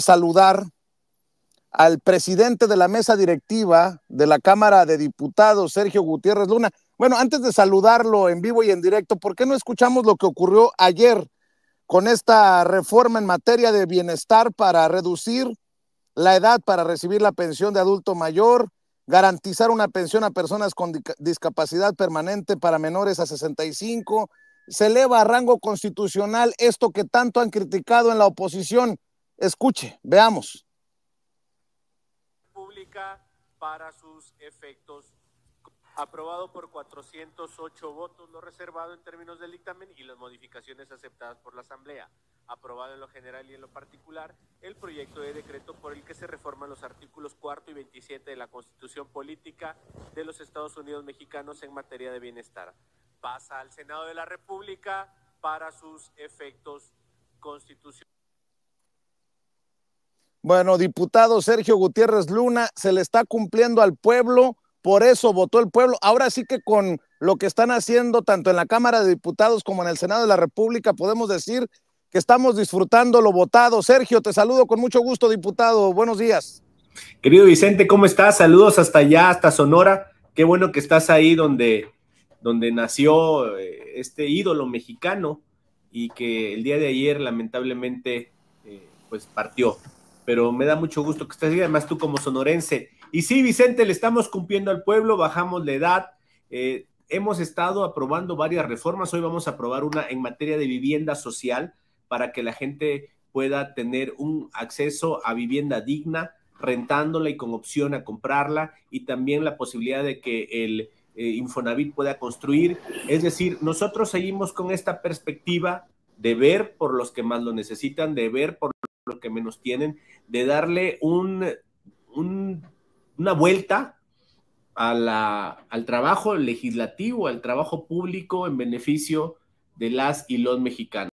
saludar al presidente de la mesa directiva de la Cámara de Diputados, Sergio Gutiérrez Luna. Bueno, antes de saludarlo en vivo y en directo, ¿por qué no escuchamos lo que ocurrió ayer con esta reforma en materia de bienestar para reducir la edad para recibir la pensión de adulto mayor, garantizar una pensión a personas con discapacidad permanente para menores a 65? Se eleva a rango constitucional esto que tanto han criticado en la oposición Escuche, veamos. Pública para sus efectos. Aprobado por 408 votos, lo reservado en términos del dictamen y las modificaciones aceptadas por la Asamblea. Aprobado en lo general y en lo particular el proyecto de decreto por el que se reforman los artículos 4 y 27 de la Constitución Política de los Estados Unidos Mexicanos en materia de bienestar. Pasa al Senado de la República para sus efectos Bueno, diputado Sergio Gutiérrez Luna, se le está cumpliendo al pueblo, por eso votó el pueblo. Ahora sí que con lo que están haciendo tanto en la Cámara de Diputados como en el Senado de la República, podemos decir que estamos disfrutando lo votado. Sergio, te saludo con mucho gusto, diputado. Buenos días. Querido Vicente, ¿cómo estás? Saludos hasta allá, hasta Sonora. Qué bueno que estás ahí donde, donde nació eh, este ídolo mexicano y que el día de ayer lamentablemente eh, pues partió pero me da mucho gusto que estés aquí, además tú como sonorense. Y sí, Vicente, le estamos cumpliendo al pueblo, bajamos la edad, eh, hemos estado aprobando varias reformas, hoy vamos a aprobar una en materia de vivienda social para que la gente pueda tener un acceso a vivienda digna, rentándola y con opción a comprarla, y también la posibilidad de que el eh, Infonavit pueda construir. Es decir, nosotros seguimos con esta perspectiva de ver por los que más lo necesitan, de ver por que menos tienen, de darle una vuelta al trabajo legislativo, al trabajo público en beneficio de las y los mexicanos.